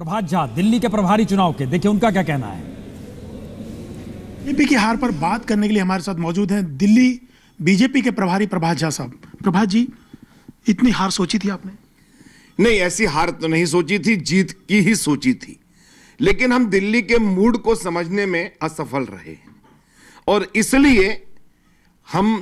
प्रभात झा दिल्ली के प्रभारी चुनाव के देखिए उनका क्या कहना है बीजेपी की हार पर बात करने के लिए हमारे साथ मौजूद हैं दिल्ली बीजेपी के प्रभारी प्रभात झा साहब प्रभात जी इतनी हार सोची थी आपने नहीं ऐसी हार तो नहीं सोची थी जीत की ही सोची थी लेकिन हम दिल्ली के मूड को समझने में असफल रहे और इसलिए हम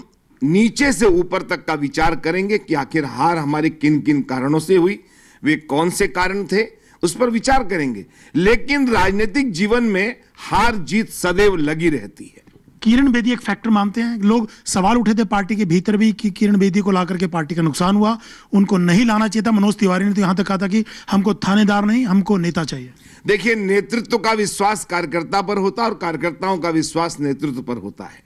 नीचे से ऊपर तक का विचार करेंगे कि आखिर हार हमारे किन किन कारणों से हुई वे कौन से कारण थे उस पर विचार करेंगे लेकिन राजनीतिक जीवन में हार जीत सदैव लगी रहती है किरण बेदी एक फैक्टर मानते हैं लोग सवाल उठे थे पार्टी के भीतर भी कि किरण बेदी को ला करके पार्टी का नुकसान हुआ उनको नहीं लाना चाहिए था मनोज तिवारी ने तो यहां तक कहा था कि हमको थानेदार नहीं हमको नेता चाहिए देखिए नेतृत्व का विश्वास कार्यकर्ता पर होता है और कार्यकर्ताओं का विश्वास नेतृत्व पर होता है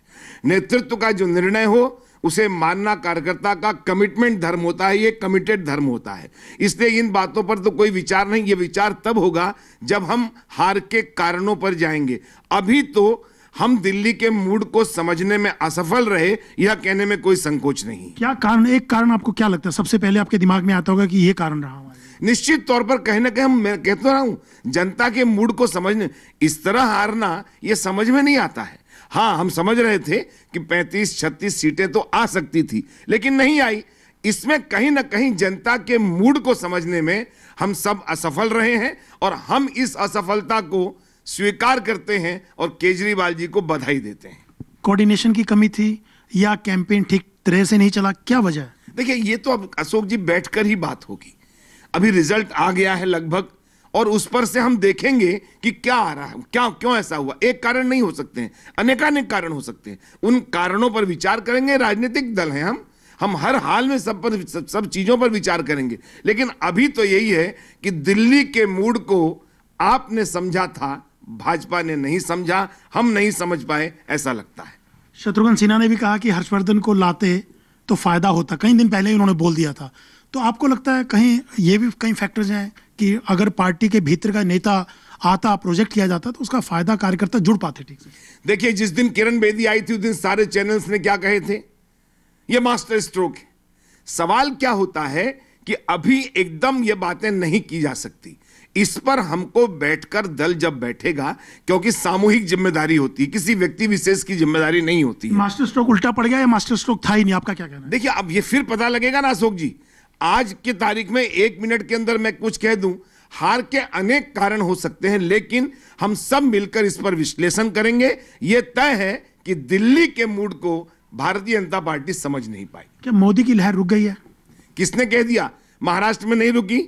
नेतृत्व का जो निर्णय हो उसे मानना कार्यकर्ता का कमिटमेंट धर्म होता है ये कमिटेड धर्म होता है इसलिए इन बातों पर तो कोई विचार नहीं ये विचार तब होगा जब हम हार के कारणों पर जाएंगे अभी तो हम दिल्ली के मूड को समझने में असफल रहे यह कहने में कोई संकोच नहीं क्या कारण एक कारण आपको क्या लगता है सबसे पहले आपके दिमाग में आता होगा कि ये कारण रहा निश्चित तौर पर कहीं ना कहीं मैं कहता रहा हूं जनता के मूड को समझने इस तरह हारना यह समझ में नहीं आता है हाँ हम समझ रहे थे कि 35-36 सीटें तो आ सकती थी लेकिन नहीं आई इसमें कहीं ना कहीं जनता के मूड को समझने में हम सब असफल रहे हैं और हम इस असफलता को स्वीकार करते हैं और केजरीवाल जी को बधाई देते हैं कोऑर्डिनेशन की कमी थी या कैंपेन ठीक तरह से नहीं चला क्या वजह देखिए ये तो अब अशोक जी बैठकर ही बात होगी अभी रिजल्ट आ गया है लगभग और उस पर से हम देखेंगे कि क्या आ रहा है क्या क्यों ऐसा हुआ एक कारण नहीं हो सकते हैं अनेकानेक कारण हो सकते हैं उन कारणों पर विचार करेंगे राजनीतिक दल हैं हम हम हर हाल में सब पर सब, सब चीज़ों पर विचार करेंगे लेकिन अभी तो यही है कि दिल्ली के मूड को आपने समझा था भाजपा ने नहीं समझा हम नहीं समझ पाए ऐसा लगता है शत्रुघ्न सिन्हा ने भी कहा कि हर्षवर्धन को लाते तो फायदा होता कई दिन पहले ही उन्होंने बोल दिया था तो आपको लगता है कहीं ये भी कई फैक्टर्स हैं कि अगर पार्टी के भीतर का नेता आता प्रोजेक्ट किया जाता तो उसका फायदा कार्यकर्ता जुड़ पाते ठीक से देखिए जिस दिन किरण बेदी आई थी उस दिन सारे चैनल्स ने क्या कहे थे ये मास्टर स्ट्रोक है सवाल क्या होता है कि अभी एकदम ये बातें नहीं की जा सकती इस पर हमको बैठकर दल जब बैठेगा क्योंकि सामूहिक जिम्मेदारी होती है किसी व्यक्ति विशेष की जिम्मेदारी नहीं होती मास्टर स्ट्रोक उल्टा पड़ गया या मास्टर स्ट्रोक था ही नहीं आपका क्या कहना है देखिए अब ये फिर पता लगेगा ना अशोक जी आज की तारीख में एक मिनट के अंदर मैं कुछ कह दूं हार के अनेक कारण हो सकते हैं लेकिन हम सब मिलकर इस पर विश्लेषण करेंगे यह तय है कि दिल्ली के मूड को भारतीय जनता पार्टी समझ नहीं पाई क्या मोदी की लहर रुक गई है किसने कह दिया महाराष्ट्र में नहीं रुकी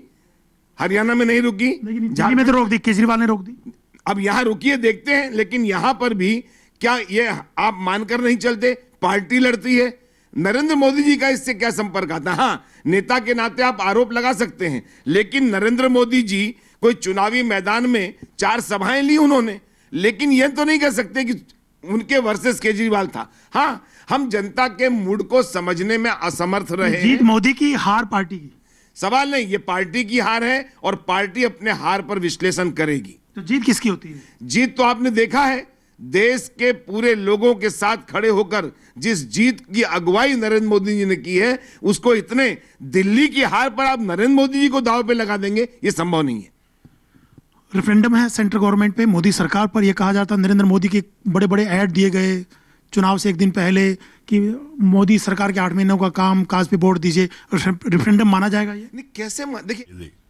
हरियाणा में नहीं रुकी झारखंड में तो रोक दी केजरीवाल ने रोक दी अब यहां रुकी देखते हैं लेकिन यहां पर भी क्या ये आप मानकर नहीं चलते पार्टी लड़ती है नरेंद्र मोदी जी का इससे क्या संपर्क आता हाँ नेता के नाते आप आरोप लगा सकते हैं लेकिन नरेंद्र मोदी जी कोई चुनावी मैदान में चार सभाएं ली उन्होंने लेकिन यह तो नहीं कह सकते कि उनके वर्सेस केजरीवाल था हाँ हम जनता के मूड को समझने में असमर्थ रहे जीत मोदी की हार पार्टी की सवाल नहीं ये पार्टी की हार है और पार्टी अपने हार पर विश्लेषण करेगी तो जीत किसकी होती है जीत तो आपने देखा है देश के पूरे लोगों के साथ खड़े होकर जिस जीत की अगुवाई नरेंद्र मोदी जी ने की है उसको इतने दिल्ली की हार पर आप नरेंद्र मोदी जी को दाव पे लगा देंगे ये संभव नहीं है रेफरेंडम है सेंट्रल गवर्नमेंट पे मोदी सरकार पर यह कहा जाता नरेंद्र मोदी के बड़े बड़े ऐड दिए गए चुनाव से एक दिन पहले कि मोदी सरकार के आठ महीनों का काम काज पे वोट दीजिए रेफरेंडम माना जाएगा ये नहीं कैसे देखिए